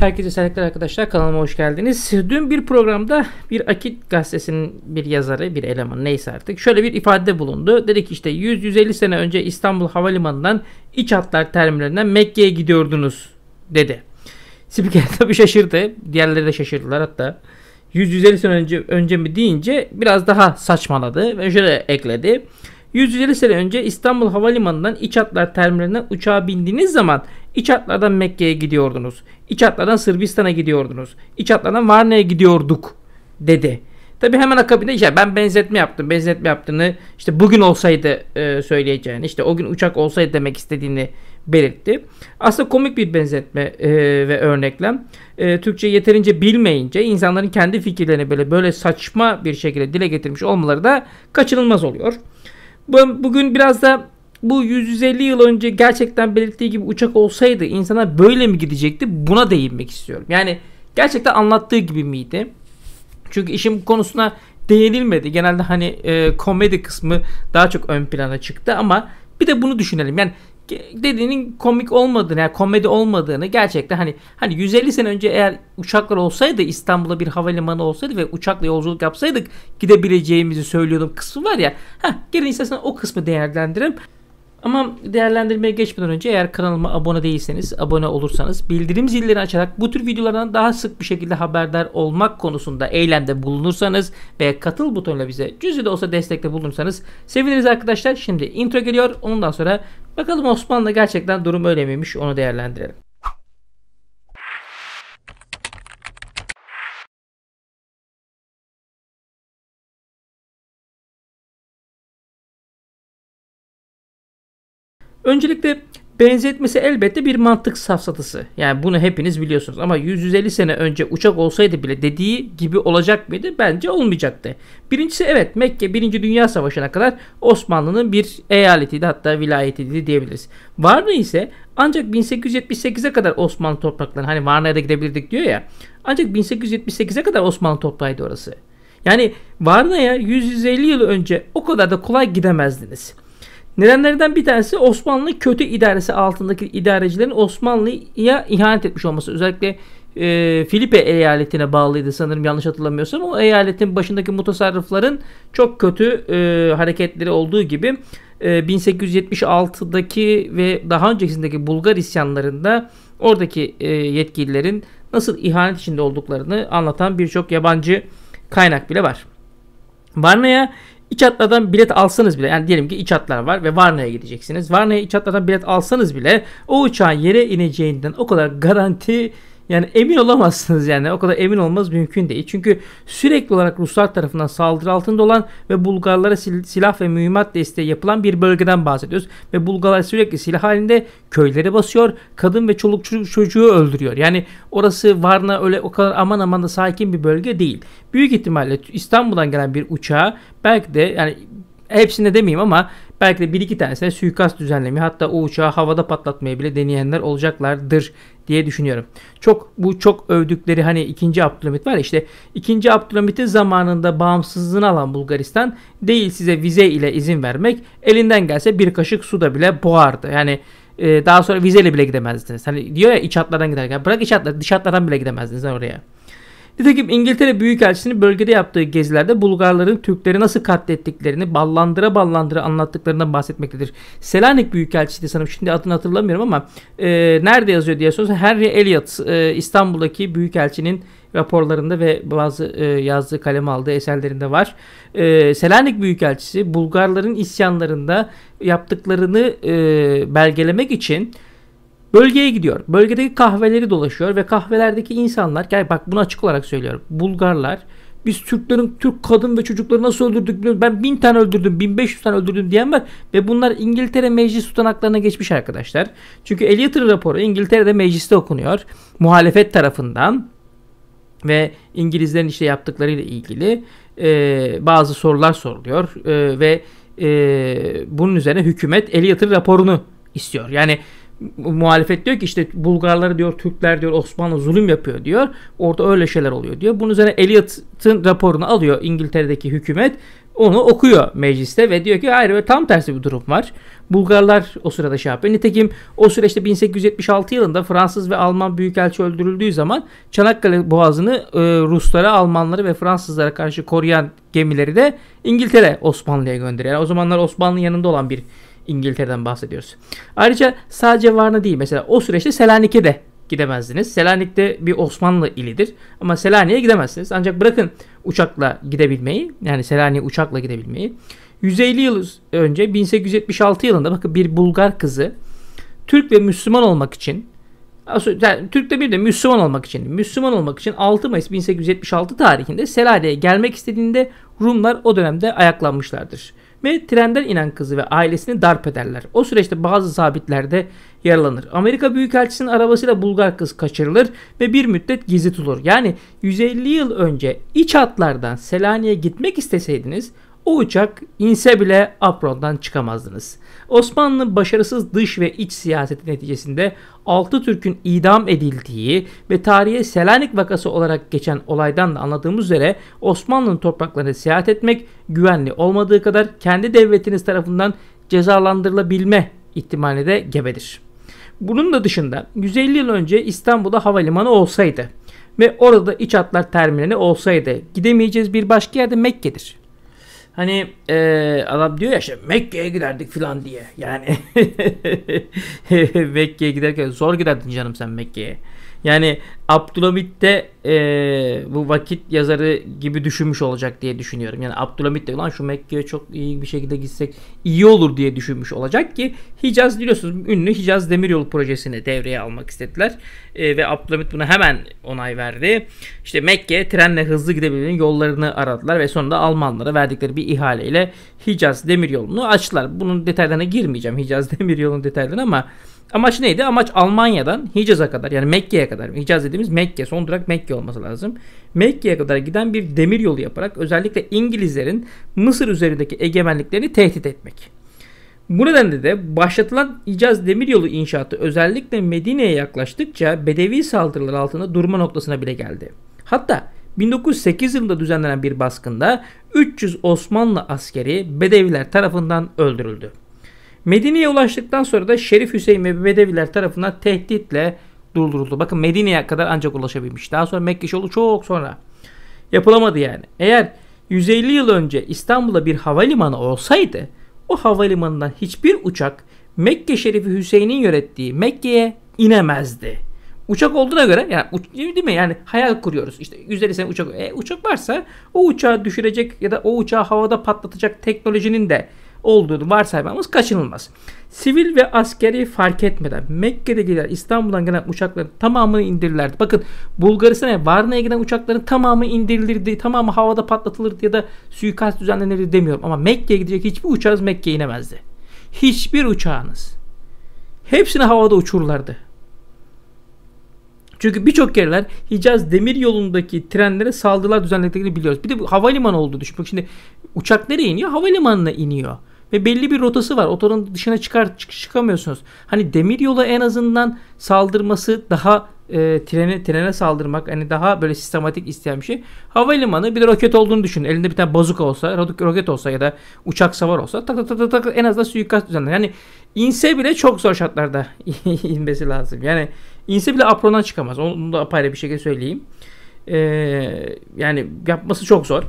Herkese selamlar arkadaşlar. Kanalıma hoş geldiniz. Dün bir programda bir Akit gazetesinin bir yazarı, bir eleman neyse artık şöyle bir ifade bulundu. Dedi ki işte 100-150 sene önce İstanbul Havalimanı'ndan iç hatlar terminalinden Mekke'ye gidiyordunuz dedi. Spiker tabii şaşırdı. Diğerleri de şaşırdılar hatta. 100-150 sene önce, önce mi deyince biraz daha saçmaladı ve şöyle ekledi. 150 sene önce İstanbul Havalimanı'ndan iç hatlar terminaline uçağa bindiğiniz zaman iç hatlardan Mekke'ye gidiyordunuz. İç hatlardan Sırbistan'a gidiyordunuz. İç hatlardan Varna'ya gidiyorduk dedi. Tabi hemen akabinde işte ben benzetme yaptım. Benzetme yaptığını işte bugün olsaydı e, söyleyeceğini işte o gün uçak olsaydı demek istediğini belirtti. Aslında komik bir benzetme e, ve örneklem. E, Türkçe yeterince bilmeyince insanların kendi fikirlerini böyle böyle saçma bir şekilde dile getirmiş olmaları da kaçınılmaz oluyor. Bugün biraz da bu 150 yıl önce gerçekten belirttiği gibi uçak olsaydı insanlar böyle mi gidecekti? Buna değinmek istiyorum. Yani gerçekten anlattığı gibi miydi? Çünkü işin konusuna değinilmedi. Genelde hani e, komedi kısmı daha çok ön plana çıktı ama bir de bunu düşünelim. Yani dediğinin komik olmadığını yani komedi olmadığını gerçekten hani hani 150 sene önce eğer uçaklar olsaydı İstanbul'a bir havalimanı olsaydı ve uçakla yolculuk yapsaydık gidebileceğimizi söylüyordum kısmı var ya. Heh, gelin istersen o kısmı değerlendirelim. Ama değerlendirmeye geçmeden önce eğer kanalıma abone değilseniz, abone olursanız bildirim zillerini açarak bu tür videolardan daha sık bir şekilde haberdar olmak konusunda eylemde bulunursanız ve katıl butonuyla bize cüzü de olsa destekte bulunursanız seviniriz arkadaşlar. Şimdi intro geliyor. Ondan sonra bakalım Osmanlı gerçekten durum öyle miymiş onu değerlendirelim. Öncelikle benzetmesi elbette bir mantık safsatası. Yani bunu hepiniz biliyorsunuz ama 150 sene önce uçak olsaydı bile dediği gibi olacak mıydı? Bence olmayacaktı. Birincisi evet Mekke 1. Dünya Savaşı'na kadar Osmanlı'nın bir eyaletiydi hatta vilayetiydi diyebiliriz. Varna ise ancak 1878'e kadar Osmanlı toprakları hani Varna'ya da gidebilirdik diyor ya. Ancak 1878'e kadar Osmanlı toprağıydı orası. Yani Varna'ya 150 yıl önce o kadar da kolay gidemezdiniz. Nedenlerden bir tanesi Osmanlı kötü idaresi altındaki idarecilerin Osmanlı'ya ihanet etmiş olması. Özellikle e, Filipe eyaletine bağlıydı sanırım yanlış hatırlamıyorsam. O eyaletin başındaki mutasarrıfların çok kötü e, hareketleri olduğu gibi e, 1876'daki ve daha öncesindeki Bulgar isyanlarında oradaki e, yetkililerin nasıl ihanet içinde olduklarını anlatan birçok yabancı kaynak bile var. Varna'ya İç hatlardan bilet alsanız bile yani diyelim ki iç hatlar var ve Varna'ya gideceksiniz. Varna'ya iç hatlardan bilet alsanız bile o uçağın yere ineceğinden o kadar garanti yani emin olamazsınız yani o kadar emin olmaz mümkün değil. Çünkü sürekli olarak Ruslar tarafından saldırı altında olan ve Bulgarlara sil- silah ve mühimmat desteği yapılan bir bölgeden bahsediyoruz. Ve Bulgarlar sürekli silah halinde köyleri basıyor, kadın ve çoluk çocuk çocuğu öldürüyor. Yani orası Varna öyle o kadar aman aman da sakin bir bölge değil. Büyük ihtimalle İstanbul'dan gelen bir uçağa belki de yani hepsinde demeyeyim ama belki de bir iki tanesine suikast düzenlemi hatta o uçağı havada patlatmayı bile deneyenler olacaklardır diye düşünüyorum. Çok bu çok övdükleri hani 2. Abdülhamit var ya işte 2. Abdülhamit'in zamanında bağımsızlığını alan Bulgaristan değil size vize ile izin vermek elinden gelse bir kaşık su da bile boğardı. Yani e, daha sonra vizeyle bile gidemezdiniz. Hani diyor ya iç hatlardan giderken bırak iç hatlar dış hatlardan bile gidemezdiniz oraya. Nitekim İngiltere Büyükelçisi'nin bölgede yaptığı gezilerde Bulgarların Türkleri nasıl katlettiklerini ballandıra ballandıra anlattıklarından bahsetmektedir. Selanik Büyükelçisi sanırım şimdi adını hatırlamıyorum ama e, nerede yazıyor diye sorarsanız Henry Elliot e, İstanbul'daki Büyükelçinin raporlarında ve bazı e, yazdığı kalem aldığı eserlerinde var. E, Selanik Büyükelçisi Bulgarların isyanlarında yaptıklarını e, belgelemek için Bölgeye gidiyor. Bölgedeki kahveleri dolaşıyor ve kahvelerdeki insanlar, yani bak bunu açık olarak söylüyorum. Bulgarlar, biz Türklerin Türk kadın ve çocukları nasıl öldürdük bilmiyorum. Ben bin tane öldürdüm, 1500 tane öldürdüm diyen var. Ve bunlar İngiltere meclis tutanaklarına geçmiş arkadaşlar. Çünkü Elliot'ın raporu İngiltere'de mecliste okunuyor. Muhalefet tarafından ve İngilizlerin işte yaptıklarıyla ilgili e, bazı sorular soruluyor. E, ve e, bunun üzerine hükümet Elliot'ın raporunu istiyor. Yani muhalefet diyor ki işte Bulgarları diyor Türkler diyor Osmanlı zulüm yapıyor diyor. Orada öyle şeyler oluyor diyor. Bunun üzerine Eliot'ın raporunu alıyor İngiltere'deki hükümet. Onu okuyor mecliste ve diyor ki hayır tam tersi bir durum var. Bulgarlar o sırada şey yapıyor. Nitekim o süreçte 1876 yılında Fransız ve Alman büyükelçi öldürüldüğü zaman Çanakkale Boğazı'nı e, Ruslara, Almanlara ve Fransızlara karşı koruyan gemileri de İngiltere Osmanlı'ya gönderiyor. Yani o zamanlar Osmanlı'nın yanında olan bir İngiltere'den bahsediyoruz. Ayrıca sadece Varna değil mesela o süreçte Selanik'e de gidemezdiniz. Selanik de bir Osmanlı ilidir ama Selanik'e gidemezsiniz. Ancak bırakın uçakla gidebilmeyi yani Selanik'e uçakla gidebilmeyi. 150 yıl önce 1876 yılında bakın bir Bulgar kızı Türk ve Müslüman olmak için yani Türk de bir de Müslüman olmak için. Müslüman olmak için 6 Mayıs 1876 tarihinde Selanik'e gelmek istediğinde Rumlar o dönemde ayaklanmışlardır ve trenden inen kızı ve ailesini darp ederler. O süreçte bazı sabitlerde yaralanır. Amerika Büyükelçisi'nin arabasıyla Bulgar kız kaçırılır ve bir müddet gizli tutulur. Yani 150 yıl önce iç hatlardan Selanik'e gitmek isteseydiniz o uçak inse bile aprondan çıkamazdınız. Osmanlı başarısız dış ve iç siyaseti neticesinde 6 Türk'ün idam edildiği ve tarihe Selanik vakası olarak geçen olaydan da anladığımız üzere Osmanlı'nın topraklarına seyahat etmek güvenli olmadığı kadar kendi devletiniz tarafından cezalandırılabilme ihtimali de gebedir. Bunun da dışında 150 yıl önce İstanbul'da havalimanı olsaydı ve orada iç hatlar terminali olsaydı gidemeyeceğiz bir başka yerde Mekke'dir. Hani e, adam diyor ya işte Mekke'ye giderdik filan diye. Yani Mekke'ye giderken zor giderdin canım sen Mekke'ye. Yani Abdülhamit de e, bu vakit yazarı gibi düşünmüş olacak diye düşünüyorum. Yani Abdülhamit de ulan şu Mekke'ye çok iyi bir şekilde gitsek iyi olur diye düşünmüş olacak ki Hicaz biliyorsunuz ünlü Hicaz Demiryolu projesini devreye almak istediler. E, ve Abdülhamit buna hemen onay verdi. İşte Mekke'ye trenle hızlı gidebilen yollarını aradılar ve sonunda Almanlara verdikleri bir ihaleyle Hicaz Demiryolu'nu açtılar. Bunun detaylarına girmeyeceğim Hicaz Demiryolu'nun detaylarına ama Amaç neydi? Amaç Almanya'dan Hicaz'a kadar yani Mekke'ye kadar. Hicaz dediğimiz Mekke. Son durak Mekke olması lazım. Mekke'ye kadar giden bir demir yolu yaparak özellikle İngilizlerin Mısır üzerindeki egemenliklerini tehdit etmek. Bu nedenle de başlatılan İcaz Demiryolu inşaatı özellikle Medine'ye yaklaştıkça Bedevi saldırılar altında durma noktasına bile geldi. Hatta 1908 yılında düzenlenen bir baskında 300 Osmanlı askeri Bedeviler tarafından öldürüldü. Medine'ye ulaştıktan sonra da Şerif Hüseyin ve Bedeviler tarafından tehditle durduruldu. Bakın Medine'ye kadar ancak ulaşabilmiş. Daha sonra Mekke oldu. çok sonra yapılamadı yani. Eğer 150 yıl önce İstanbul'a bir havalimanı olsaydı o havalimanından hiçbir uçak Mekke Şerifi Hüseyin'in yönettiği Mekke'ye inemezdi. Uçak olduğuna göre yani uç, değil mi? Yani hayal kuruyoruz. İşte 150 sene uçak e, uçak varsa o uçağı düşürecek ya da o uçağı havada patlatacak teknolojinin de olduğunu varsaymamız kaçınılmaz. Sivil ve askeri fark etmeden Mekke'de gider İstanbul'dan gelen uçakların tamamını indirirlerdi. Bakın Bulgaristan'a Varna'ya giden uçakların tamamı indirilirdi. Tamamı havada patlatılırdı ya da suikast düzenlenirdi demiyorum. Ama Mekke'ye gidecek hiçbir uçağınız Mekke'ye inemezdi. Hiçbir uçağınız. Hepsini havada uçurlardı. Çünkü birçok yerler Hicaz demir yolundaki trenlere saldırılar düzenlediklerini biliyoruz. Bir de bu havalimanı olduğu düşün. Bak şimdi uçak nereye iniyor? Havalimanına iniyor ve belli bir rotası var. Otoranın dışına çıkar çık, çıkamıyorsunuz. Hani demir yolu en azından saldırması daha e, trene trene saldırmak hani daha böyle sistematik isteyen bir şey. Havalimanı bir de roket olduğunu düşün. Elinde bir tane bazuka olsa, roket olsa ya da uçak savar olsa tak tak tak tak, tak en azından suikast düzenler. Yani inse bile çok zor şartlarda inmesi lazım. Yani inse bile aprona çıkamaz. Onu da apayrı bir şekilde söyleyeyim. Ee, yani yapması çok zor.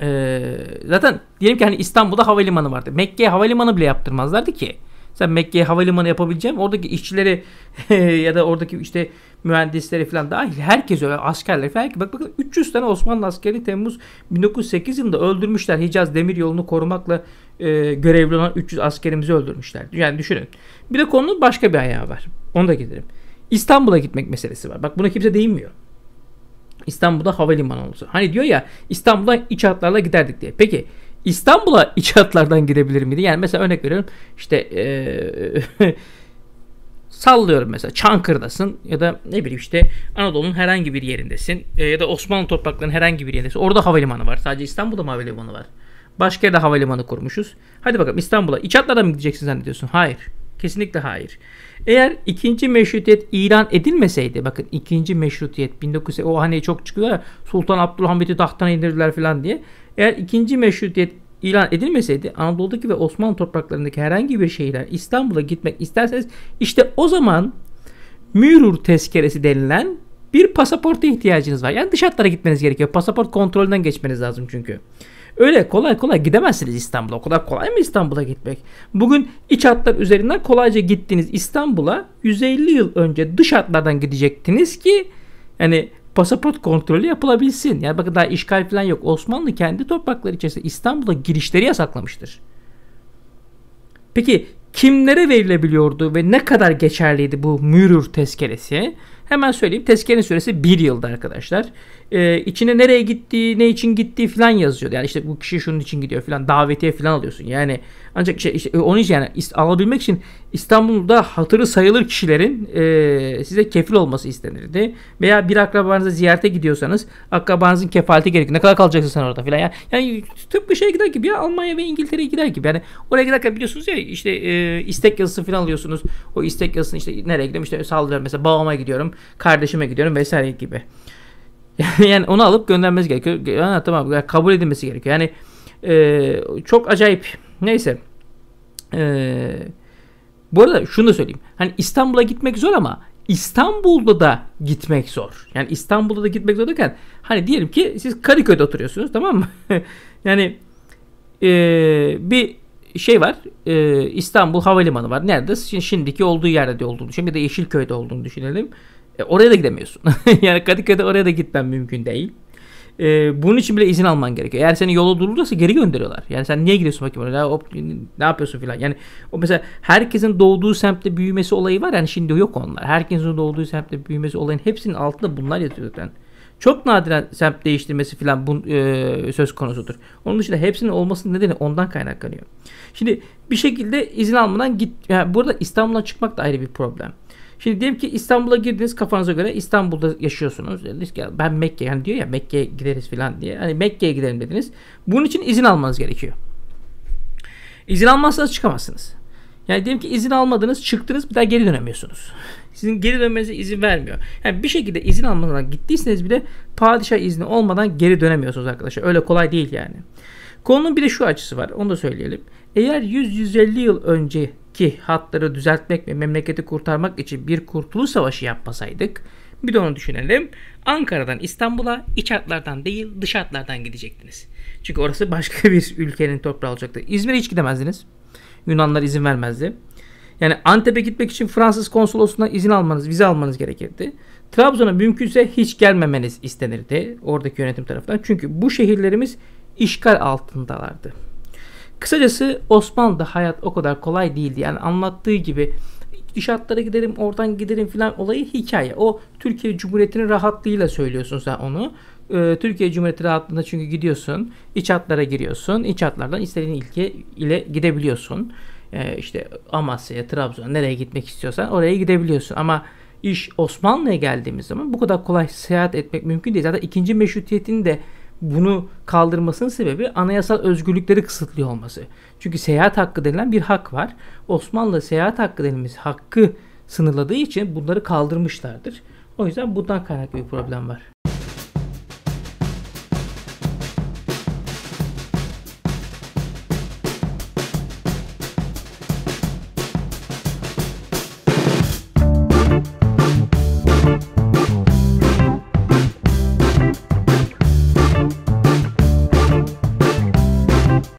Ee, zaten diyelim ki hani İstanbul'da havalimanı vardı. Mekke'ye havalimanı bile yaptırmazlardı ki. Sen Mekke'ye havalimanı yapabileceğim. Oradaki işçileri ya da oradaki işte mühendisleri falan dahil herkes öyle askerler falan. Bak bakın 300 tane Osmanlı askeri Temmuz 1908 yılında öldürmüşler. Hicaz demir yolunu korumakla e, görevli olan 300 askerimizi öldürmüşler. Yani düşünün. Bir de konunun başka bir ayağı var. Onu da gidelim. İstanbul'a gitmek meselesi var. Bak buna kimse değinmiyor. İstanbul'da havalimanı olsa. Hani diyor ya İstanbul'dan iç hatlarla giderdik diye. Peki İstanbul'a iç hatlardan gidebilir miydi? Yani mesela örnek veriyorum işte ee, sallıyorum mesela Çankır'dasın ya da ne bileyim işte Anadolu'nun herhangi bir yerindesin e, ya da Osmanlı topraklarının herhangi bir yerindesin. Orada havalimanı var. Sadece İstanbul'da mı havalimanı var? Başka yerde havalimanı kurmuşuz. Hadi bakalım İstanbul'a iç hatlara mı gideceksin zannediyorsun? Hayır. Kesinlikle hayır. Eğer ikinci meşrutiyet ilan edilmeseydi bakın ikinci meşrutiyet 1900 o hani çok çıkıyor ya Sultan Abdülhamid'i tahttan indirdiler falan diye. Eğer ikinci meşrutiyet ilan edilmeseydi Anadolu'daki ve Osmanlı topraklarındaki herhangi bir şehirden İstanbul'a gitmek isterseniz işte o zaman mürür tezkeresi denilen bir pasaporta ihtiyacınız var. Yani dış hatlara gitmeniz gerekiyor. Pasaport kontrolünden geçmeniz lazım çünkü. Öyle kolay kolay gidemezsiniz İstanbul'a. O kadar kolay mı İstanbul'a gitmek? Bugün iç hatlar üzerinden kolayca gittiğiniz İstanbul'a 150 yıl önce dış hatlardan gidecektiniz ki yani pasaport kontrolü yapılabilsin. Yani bakın daha işgal falan yok. Osmanlı kendi toprakları içerisinde İstanbul'a girişleri yasaklamıştır. Peki kimlere verilebiliyordu ve ne kadar geçerliydi bu mürür tezkeresi? Hemen söyleyeyim. Tezkerenin süresi bir yıldı arkadaşlar. Ee, içine nereye gittiği, ne için gittiği falan yazıyor. Yani işte bu kişi şunun için gidiyor falan. Davetiye falan alıyorsun. Yani ancak işte, işte onun için yani alabilmek için İstanbul'da hatırı sayılır kişilerin e, size kefil olması istenirdi. Veya bir akrabanıza ziyarete gidiyorsanız akrabanızın kefaleti gerek. Ne kadar kalacaksın sen orada falan. Yani, yani tıpkı şey gider gibi ya Almanya ve İngiltere'ye gider gibi. Yani oraya giderken biliyorsunuz ya işte e, e, istek yazısı falan alıyorsunuz. O istek yazısını işte nereye gidiyorum işte sallıyorum mesela babama gidiyorum, kardeşime gidiyorum vesaire gibi. yani onu alıp göndermesi gerekiyor. Yani, tamam kabul edilmesi gerekiyor. Yani e, çok acayip. Neyse. E, bu arada şunu da söyleyeyim. Hani İstanbul'a gitmek zor ama İstanbul'da da gitmek zor. Yani İstanbul'da da gitmek zor derken hani diyelim ki siz Kadıköy'de oturuyorsunuz tamam mı? yani e, bir şey var. E, İstanbul Havalimanı var. Nerede? Şimdiki olduğu yerde olduğunu düşünelim. Ya da Yeşilköy'de olduğunu düşünelim. E, oraya da gidemiyorsun. yani Kadıköy'de oraya da gitmen mümkün değil. E, bunun için bile izin alman gerekiyor. Eğer seni yola durulursa geri gönderiyorlar. Yani sen niye gidiyorsun bakayım oraya? Hop, ne yapıyorsun filan. Yani o mesela herkesin doğduğu semtte büyümesi olayı var. Yani şimdi yok onlar. Herkesin doğduğu semtte büyümesi olayın hepsinin altında bunlar yatıyor zaten. Yani çok nadiren semt değiştirmesi falan bu, e, söz konusudur. Onun dışında hepsinin olmasının nedeni ondan kaynaklanıyor. Şimdi bir şekilde izin almadan git. Yani burada İstanbul'a çıkmak da ayrı bir problem. Şimdi diyelim ki İstanbul'a girdiniz kafanıza göre İstanbul'da yaşıyorsunuz. Dediniz ki ben Mekke yani diyor ya Mekke'ye gideriz falan diye. Hani Mekke'ye gidelim dediniz. Bunun için izin almanız gerekiyor. İzin almazsanız çıkamazsınız. Yani diyelim ki izin almadınız çıktınız bir daha geri dönemiyorsunuz sizin geri dönmenize izin vermiyor. Yani bir şekilde izin almadan gittiyseniz bile padişah izni olmadan geri dönemiyorsunuz arkadaşlar. Öyle kolay değil yani. Konunun bir de şu açısı var. Onu da söyleyelim. Eğer 100-150 yıl önceki hatları düzeltmek ve memleketi kurtarmak için bir kurtuluş savaşı yapmasaydık bir de onu düşünelim. Ankara'dan İstanbul'a iç hatlardan değil dış hatlardan gidecektiniz. Çünkü orası başka bir ülkenin toprağı olacaktı. İzmir'e hiç gidemezdiniz. Yunanlar izin vermezdi. Yani Antep'e gitmek için Fransız konsolosundan izin almanız, vize almanız gerekirdi. Trabzon'a mümkünse hiç gelmemeniz istenirdi oradaki yönetim tarafından. Çünkü bu şehirlerimiz işgal altındalardı. Kısacası Osmanlı'da hayat o kadar kolay değildi. Yani anlattığı gibi gidişatlara giderim, oradan giderim filan olayı hikaye. O Türkiye Cumhuriyeti'nin rahatlığıyla söylüyorsun sen onu. Ee, Türkiye Cumhuriyeti rahatlığında çünkü gidiyorsun. iç hatlara giriyorsun. iç hatlardan istediğin ilke ile gidebiliyorsun e, işte Amasya'ya, Trabzon'a nereye gitmek istiyorsan oraya gidebiliyorsun. Ama iş Osmanlı'ya geldiğimiz zaman bu kadar kolay seyahat etmek mümkün değil. Zaten ikinci meşrutiyetin de bunu kaldırmasının sebebi anayasal özgürlükleri kısıtlıyor olması. Çünkü seyahat hakkı denilen bir hak var. Osmanlı seyahat hakkı denilmesi hakkı sınırladığı için bunları kaldırmışlardır. O yüzden bundan kaynaklı bir problem var.